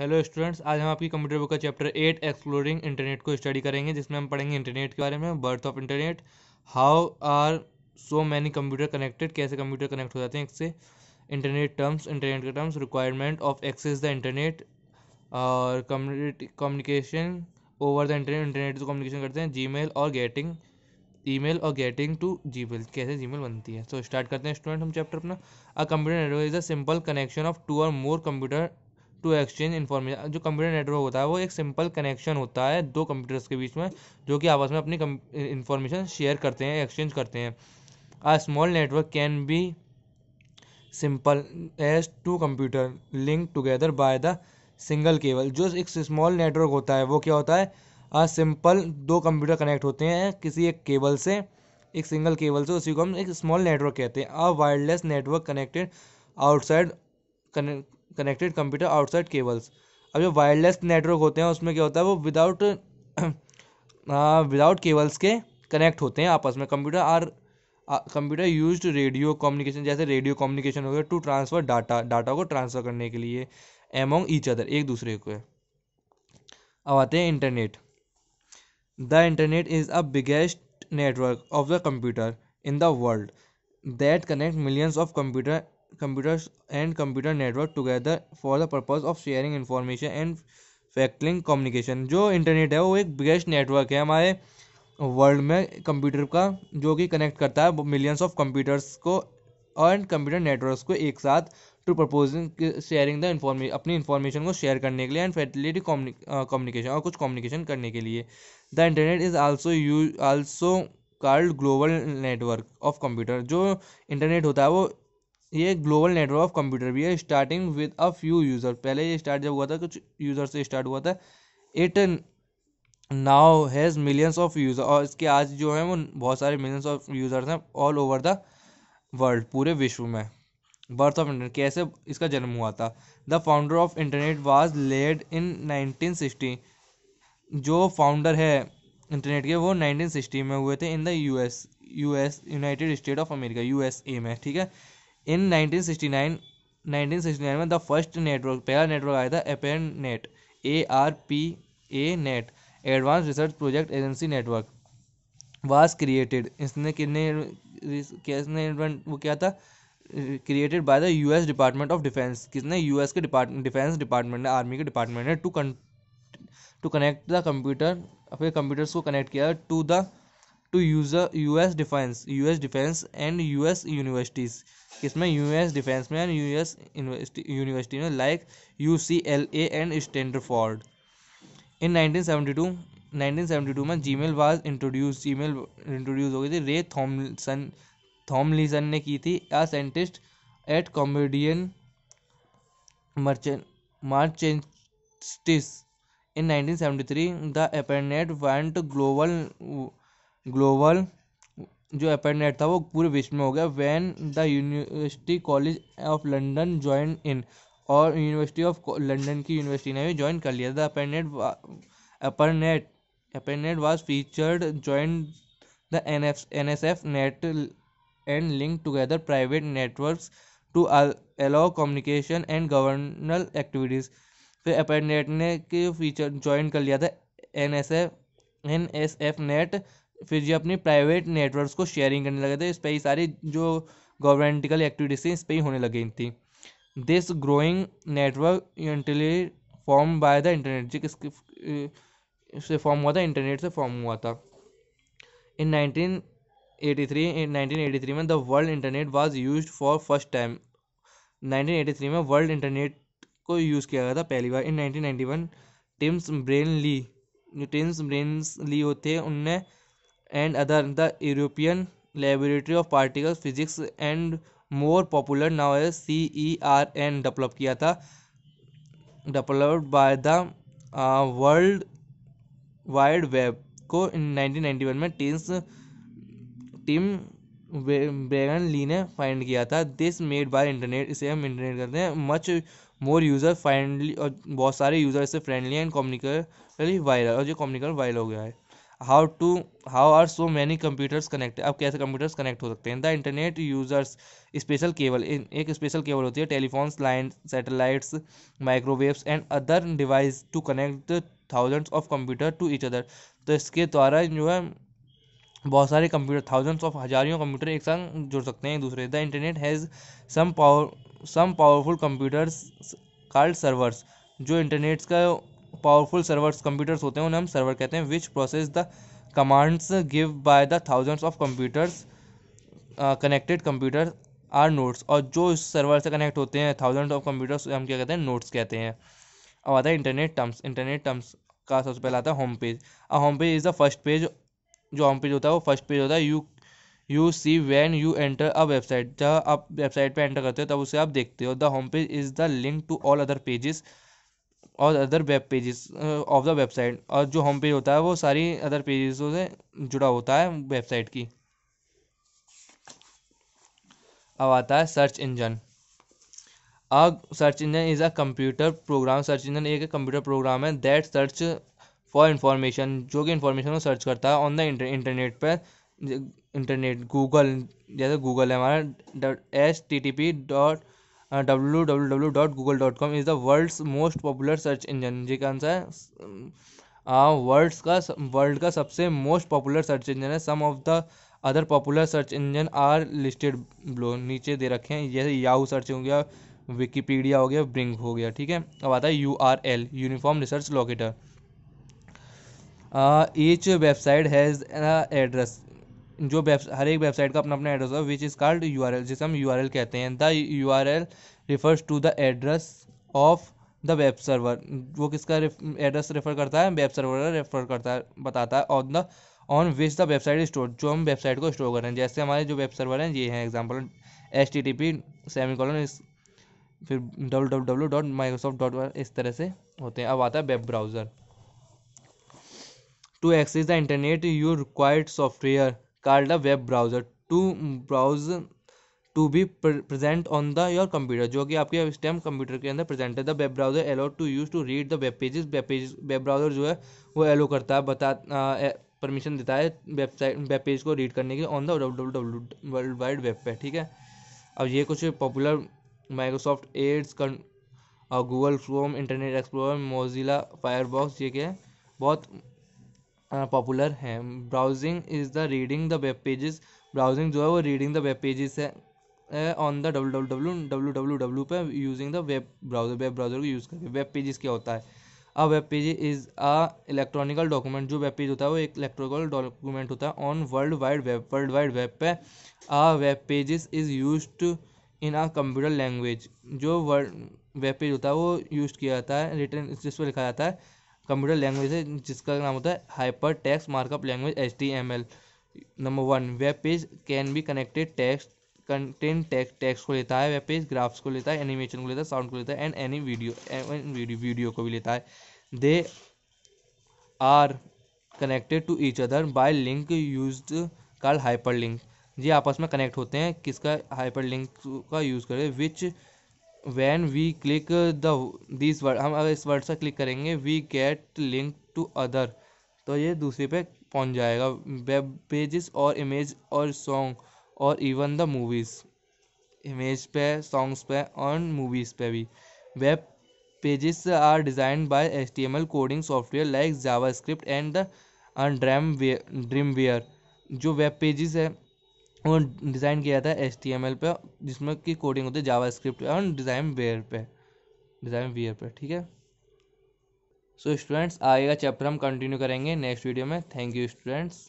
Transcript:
hello students आज हम आपकी कंप्यूटर बुक का चैप्टर एट एक्सप्लोरिंग इंटरनेट को स्टडी करेंगे जिसमें हम पढ़ेंगे इंटरनेट के बारे में birth of internet how are so many computer connected कैसे कंप्यूटर कनेक्ट हो जाते हैं इससे इंटरनेट टर्म्स इंटरनेट के terms requirement of access the internet और communication over the internet internet से कम्युनिकेशन करते हैं जी और गेटिंग ईमेल और गेटिंग टू जी मेल कैसे जी मेल बनती है तो so, स्टार्ट करते हैं स्टूडेंट हम चैप्टर अपना a computer network is a simple connection of two or more computer to exchange information जो कंप्यूटर नेटवर्क होता है वो एक सिंपल कनेक्शन होता है दो कंप्यूटर्स के बीच में जो कि आपस में अपनी इंफॉर्मेशन शेयर करते हैं एक्सचेंज करते हैं a small network can be simple as two computer link together by the single cable जो एक स्मॉल नेटवर्क होता है वो क्या होता है आ सिंपल दो कंप्यूटर कनेक्ट होते हैं किसी एक केबल से एक सिंगल केबल से उसी को हम एक स्मॉल नेटवर्क कहते हैं a wireless network connected outside connected computer outside cables अब जो वायरलेस नेटवर्क होते हैं उसमें क्या होता है वो विदाउट विदाउट केबल्स के कनेक्ट होते हैं आपस में computer are computer use radio communication जैसे रेडियो कम्युनिकेशन हो गया टू ट्रांसफ़र डाटा डाटा को ट्रांसफ़र करने के लिए एमोंग ईच अदर एक दूसरे को अब आते हैं internet the internet is a biggest network of the computer in the world that connect millions of computer computers and computer network together for the purpose of sharing information and facilitating communication जो internet है वो एक biggest network है हमारे world में computer का जो कि कनेक्ट करता है मिलियंस ऑफ कंप्यूटर्स को और कंप्यूटर नेटवर्क्स को एक साथ to proposing sharing the information अपनी इन्फॉर्मेशन को शेयर करने के लिए एंड फैटिलिटी कम्युनिकेशन और कुछ कम्युनिकेशन करने के लिए the internet is also use also called global network of computer जो इंटरनेट होता है वो ये ग्लोबल नेटवर्क ऑफ कंप्यूटर भी है starting with a few user पहले ये स्टार्ट जब हुआ था कुछ यूज़र से स्टार्ट हुआ था it now has millions of user और इसके आज जो है वो बहुत सारे मिलियंस ऑफ यूज़र्स हैं ऑल ओवर द वर्ल्ड पूरे विश्व में बर्थ ऑफ इंटरनेट कैसे इसका जन्म हुआ था the founder of internet was laid in sixty जो फाउंडर है इंटरनेट के वो सिक्सटी में हुए थे in the U S United State of America ए में ठीक है इन 1969 1969 में द फर्स्ट नेटवर्क पहला नेटवर्क आया था ARPANET A R P A net advance research project agency network was created इसने कितने किसने वो क्या था created by the US department of defence किसने यूएस के डिपार्टमेंट डिफेंस डिपार्टमेंट ने आर्मी के डिपार्टमेंट ने to to connect the computer अपने कंप्यूटर्स को कनेक्ट किया to the to S defence US defence and US universities U US defence में and S university में like U C L A and Stanford in seventy two में Gmail was introduce Gmail introduce हो गई थी Ray Thomson Tomlinson ने की थी a scientist at comedian merchant मार्चेंटिस in three the ARPANET want global global जो अपेंडेंट था वो पूरे विश्व में हो गया when the University College of London join in और यूनिवर्सिटी ऑफ लंदन की यूनिवर्सिटी ने भी ज्वाइन कर लिया द अपेंडेंट अपेंडेंट अपेंडेंट was featured join the N F N S F net and link together private networks to allow communication and government activities फिर अपेंडेंट ने के फीचर ज्वाइन कर लिया था N S F N S F net फिर ये अपने प्राइवेट नेटवर्क्स को शेयरिंग करने लगे थे इस पर ही सारी जो गवर्नमेंटिकल एक्टिविटीज़ थी इस पर ही होने लगी थी this growing network form by the internet जी से फॉर्म हुआ था इंटरनेट से फॉर्म हुआ था इन 1983 1983 में the world internet was used for first time 1983 में वर्ल्ड इंटरनेट को यूज़ किया गया था पहली बार इन 1991 टिम्स ब्रेन ली जो टिम्स ब्रेन ली होते हैं उनने and other the European laboratory of particle physics and more popular now है C E R N develop किया था developed by the world wide web को 1991 में टीम्स टीम बेगन ली ने फाइंड किया था दिस मेड बाय इंटरनेट इसे हम इंटरनेट करते हैं मच मोर यूज़र फ्रेंडली और बहुत सारे यूज़र इससे फ्रेंडली एंड कॉम्युनिकली वायरल और जो कम्युनिकल वायरल हो गया है how to how are so many computers connect अब कैसे कंप्यूटर्स कनेक्ट हो सकते हैं the internet users special cable एक स्पेशल केबल होती है telephones line satellites microwaves and other device to connect thousands of computer to each other तो इसके द्वारा जो है बहुत सारे कंप्यूटर थाउजेंड्स ऑफ हजारियों कंप्यूटर एक साथ जुड़ सकते हैं एक दूसरे the internet has some power some powerful computers called servers जो इंटरनेट्स का पावरफुल सर्वर्स कंप्यूटर्स होते हैं उन्हें हम सर्वर कहते हैं which process the commands give by the thousands of computers connected computer are nodes और जो इस सर्वर से कनेक्ट होते हैं थाउजेंड ऑफ कंप्यूटर्स हम क्या कहते हैं नोट्स कहते हैं अब आता है इंटरनेट टर्म्स इंटरनेट टर्म्स का सबसे पहला आता है home page a home page is the first page जो होम पेज होता है वो फर्स्ट पेज होता है you you see when you enter a website जब आप वेबसाइट पर एंटर करते हो तब उसे आप देखते हो the home page is the link to all other pages और other web pages of the website और जो होम पेज होता है वो सारी अदर पेजेस से जुड़ा होता है वेबसाइट की अब आता है सर्च इंजन अब search engine is a computer program search engine एक कंप्यूटर प्रोग्राम है दैट सर्च फॉर इंफॉर्मेशन जो कि इंफॉर्मेशन को सर्च करता है ऑन द इंटरनेट पर इंटरनेट गूगल जैसे गूगल है हमारा dot H T T P dot W W W dot Google dot com is the world's most popular search engine जी का आंसर है वर्ल्ड्स um, uh, का वर्ल्ड का सबसे मोस्ट पॉपुलर सर्च इंजन है some of the other popular search engine are listed below नीचे दे रखे हैं जैसे याहू सर्च हो गया विकीपीडिया हो गया ब्रिंग हो गया ठीक है अब आता है U R L uniform research locator each website has address जो हर एक वेबसाइट का अपना अपना एड्रेस है which is called U R L जिसे हम यू आर एल कहते हैं the U R L refers to the address of the web server वो किसका एड्रेस रेफर करता है वेब सर्वर रेफर करता है बताता है on the on which the website store जो हम वेबसाइट को स्टोर कर रहे हैं जैसे हमारे जो वेब सर्वर हैं ये हैं example H T T P seven colon फिर W W W dot Microsoft dot इस तरह से होते हैं अब आता है web browser to access the internet you required software called a web browser to browse to be present on the your computer जो कि आपके इस टाइम कंप्यूटर के अंदर प्रेजेंट है the web browser allow to use to read the web pages web page web browser जो है वो एलो करता है बता परमिशन देता है वेबसाइट वेब पेज को रीड करने के on the W W world wide web पे ठीक है अब ये कुछ पॉपुलर माइक्रोसॉफ्ट एड्स और Google Chrome Internet Explorer Mozilla Firefox ये क्या है बहुत पॉपुलर हैं browsing is the reading the web pages browsing जो है वो रीडिंग द वेब पेजेस है on the W W W W W W पर using the web browser web browser को यूज़ करके वेब पेजेस क्या होता है a web page is a electronical document जो वेब पेज होता है वो एक इलेक्ट्रॉनिकल डॉक्यूमेंट होता है on world wide web world wide web पे a web pages is use in a computer language जो वर्ल्ड वेब पेज होता है वो यूज़ किया जाता है रिटर्न जिस पर लिखा जाता है कंप्यूटर लैंग्वेज है जिसका नाम होता है hypertext markup language H D M L number one web page can be connected text content text text को लेता है वेब पेज ग्राफ्स को लेता है एनिमेशन को लेता है साउंड को लेता है एंड एनी वीडियो वीडियो को भी लेता है they are connected to each other by link use call hyperlink ये आपस में कनेक्ट होते हैं किसका हाइपर लिंक का यूज़ करें which when we click the this word हम अगर इस वर्ड से क्लिक करेंगे we get link to other तो ये दूसरे पे पहुंच जाएगा वेब पेजेस और इमेज और सॉन्ग और इवन द मूवीज़ इमेज पे सॉन्ग्स पे और मूवीज़ पे भी web pages are design by H T M L coding software like JavaScript and dram Dreamweaver जो वेब पेजेस है वो डिज़ाइन किया था एच टी एम एल पर जिसमें की कोडिंग होती है जावा स्क्रिप्ट और डिज़ाइन वेयर पे डिज़ाइन वेयर पे ठीक है सो स्टूडेंट्स आएगा चैप्टर हम कंटिन्यू करेंगे नेक्स्ट वीडियो में थैंक यू स्टूडेंट्स